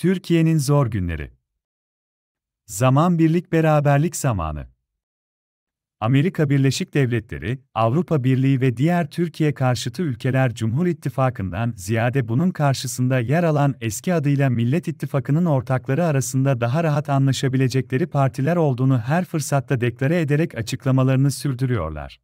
Türkiye'nin zor günleri. Zaman birlik beraberlik zamanı. Amerika Birleşik Devletleri, Avrupa Birliği ve diğer Türkiye karşıtı ülkeler Cumhur İttifakı'ndan ziyade bunun karşısında yer alan eski adıyla Millet İttifakı'nın ortakları arasında daha rahat anlaşabilecekleri partiler olduğunu her fırsatta deklare ederek açıklamalarını sürdürüyorlar.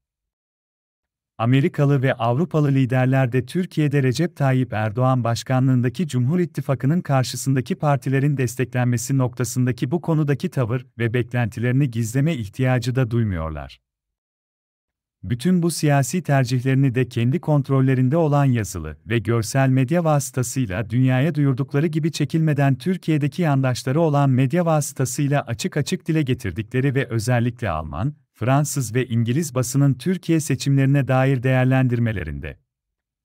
Amerikalı ve Avrupalı liderler de Türkiye'de Recep Tayyip Erdoğan başkanlığındaki Cumhur İttifakı'nın karşısındaki partilerin desteklenmesi noktasındaki bu konudaki tavır ve beklentilerini gizleme ihtiyacı da duymuyorlar. Bütün bu siyasi tercihlerini de kendi kontrollerinde olan yazılı ve görsel medya vasıtasıyla dünyaya duyurdukları gibi çekilmeden Türkiye'deki yandaşları olan medya vasıtasıyla açık açık dile getirdikleri ve özellikle Alman, Fransız ve İngiliz basının Türkiye seçimlerine dair değerlendirmelerinde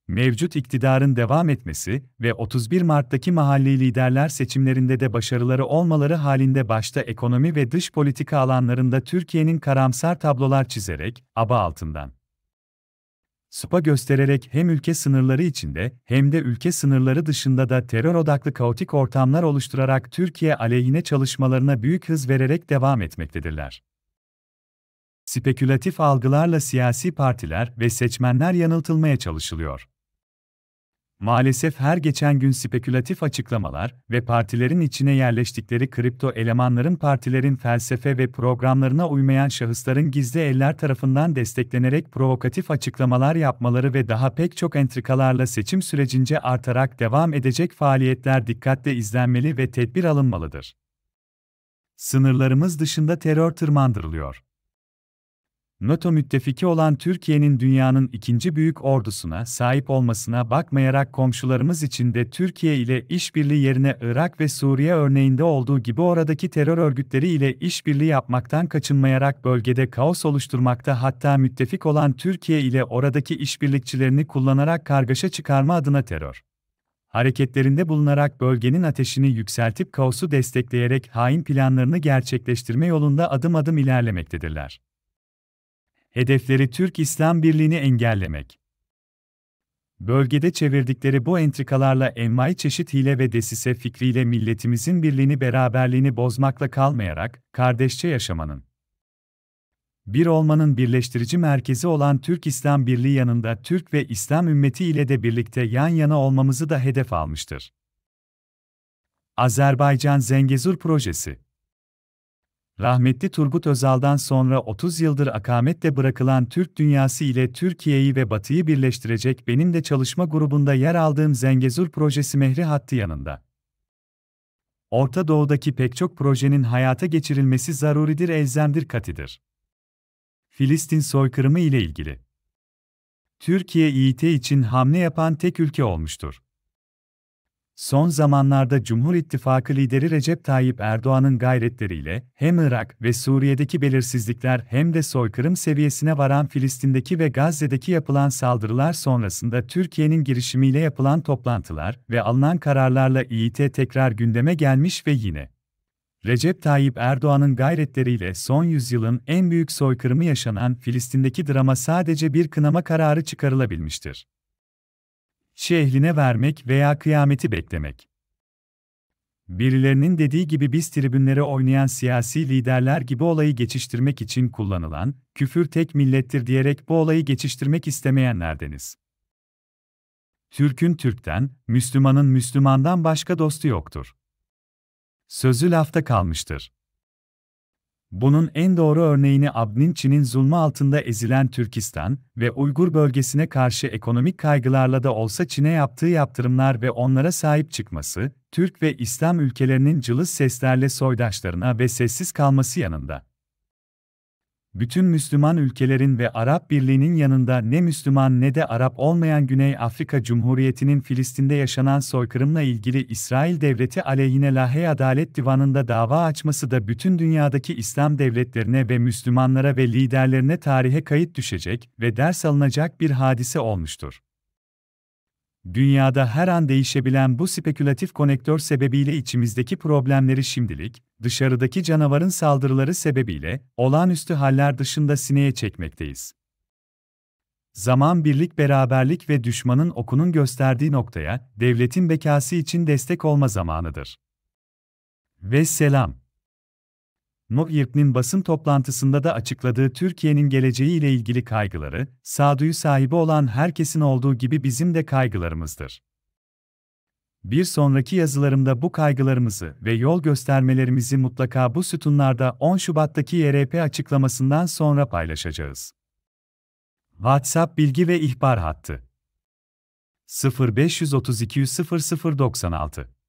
mevcut iktidarın devam etmesi ve 31 Mart'taki mahalli liderler seçimlerinde de başarıları olmaları halinde başta ekonomi ve dış politika alanlarında Türkiye'nin karamsar tablolar çizerek, aba altından supa göstererek hem ülke sınırları içinde hem de ülke sınırları dışında da terör odaklı kaotik ortamlar oluşturarak Türkiye aleyhine çalışmalarına büyük hız vererek devam etmektedirler spekülatif algılarla siyasi partiler ve seçmenler yanıltılmaya çalışılıyor. Maalesef her geçen gün spekülatif açıklamalar ve partilerin içine yerleştikleri kripto elemanların partilerin felsefe ve programlarına uymayan şahısların gizli eller tarafından desteklenerek provokatif açıklamalar yapmaları ve daha pek çok entrikalarla seçim sürecince artarak devam edecek faaliyetler dikkatle izlenmeli ve tedbir alınmalıdır. Sınırlarımız dışında terör tırmandırılıyor. NATO müttefiki olan Türkiye'nin dünyanın ikinci büyük ordusuna sahip olmasına bakmayarak komşularımız için de Türkiye ile işbirliği yerine Irak ve Suriye örneğinde olduğu gibi oradaki terör örgütleri ile işbirliği yapmaktan kaçınmayarak bölgede kaos oluşturmakta hatta müttefik olan Türkiye ile oradaki işbirlikçilerini kullanarak kargaşa çıkarma adına terör hareketlerinde bulunarak bölgenin ateşini yükseltip kaosu destekleyerek hain planlarını gerçekleştirme yolunda adım adım ilerlemektedirler hedefleri Türk İslam Birliği'ni engellemek. Bölgede çevirdikleri bu entrikalarla envai çeşit hile ve desise fikriyle milletimizin birliğini beraberliğini bozmakla kalmayarak, kardeşçe yaşamanın, bir olmanın birleştirici merkezi olan Türk İslam Birliği yanında Türk ve İslam ümmeti ile de birlikte yan yana olmamızı da hedef almıştır. Azerbaycan Zengezur Projesi Rahmetli Turgut Özal'dan sonra 30 yıldır akamette bırakılan Türk dünyası ile Türkiye'yi ve Batı'yı birleştirecek benim de çalışma grubunda yer aldığım Zengezur projesi Mehri Hattı yanında. Orta Doğu'daki pek çok projenin hayata geçirilmesi zaruridir, elzemdir, katidir. Filistin soykırımı ile ilgili. Türkiye İİT için hamle yapan tek ülke olmuştur. Son zamanlarda Cumhur İttifakı lideri Recep Tayyip Erdoğan'ın gayretleriyle hem Irak ve Suriye'deki belirsizlikler hem de soykırım seviyesine varan Filistin'deki ve Gazze'deki yapılan saldırılar sonrasında Türkiye'nin girişimiyle yapılan toplantılar ve alınan kararlarla İİT tekrar gündeme gelmiş ve yine Recep Tayyip Erdoğan'ın gayretleriyle son yüzyılın en büyük soykırımı yaşanan Filistin'deki drama sadece bir kınama kararı çıkarılabilmiştir şehrine vermek veya kıyameti beklemek. Birilerinin dediği gibi biz tribünlere oynayan siyasi liderler gibi olayı geçiştirmek için kullanılan, küfür tek millettir diyerek bu olayı geçiştirmek istemeyenlerdeniz. Türk'ün Türk'ten, Müslüman'ın Müslüman'dan başka dostu yoktur. Sözü lafta kalmıştır. Bunun en doğru örneğini Abnin Çin'in zulmü altında ezilen Türkistan ve Uygur bölgesine karşı ekonomik kaygılarla da olsa Çin'e yaptığı yaptırımlar ve onlara sahip çıkması, Türk ve İslam ülkelerinin cılız seslerle soydaşlarına ve sessiz kalması yanında bütün Müslüman ülkelerin ve Arap Birliği'nin yanında ne Müslüman ne de Arap olmayan Güney Afrika Cumhuriyeti'nin Filistin'de yaşanan soykırımla ilgili İsrail Devleti aleyhine Lahey Adalet Divanı'nda dava açması da bütün dünyadaki İslam devletlerine ve Müslümanlara ve liderlerine tarihe kayıt düşecek ve ders alınacak bir hadise olmuştur. Dünyada her an değişebilen bu spekülatif konektör sebebiyle içimizdeki problemleri şimdilik, dışarıdaki canavarın saldırıları sebebiyle, olağanüstü haller dışında sineye çekmekteyiz. Zaman birlik beraberlik ve düşmanın okunun gösterdiği noktaya, devletin bekası için destek olma zamanıdır. Ve selam nob basın toplantısında da açıkladığı Türkiye'nin geleceği ile ilgili kaygıları, sağduyu sahibi olan herkesin olduğu gibi bizim de kaygılarımızdır. Bir sonraki yazılarımda bu kaygılarımızı ve yol göstermelerimizi mutlaka bu sütunlarda 10 Şubat'taki YRP açıklamasından sonra paylaşacağız. WhatsApp bilgi ve ihbar hattı 0532 0096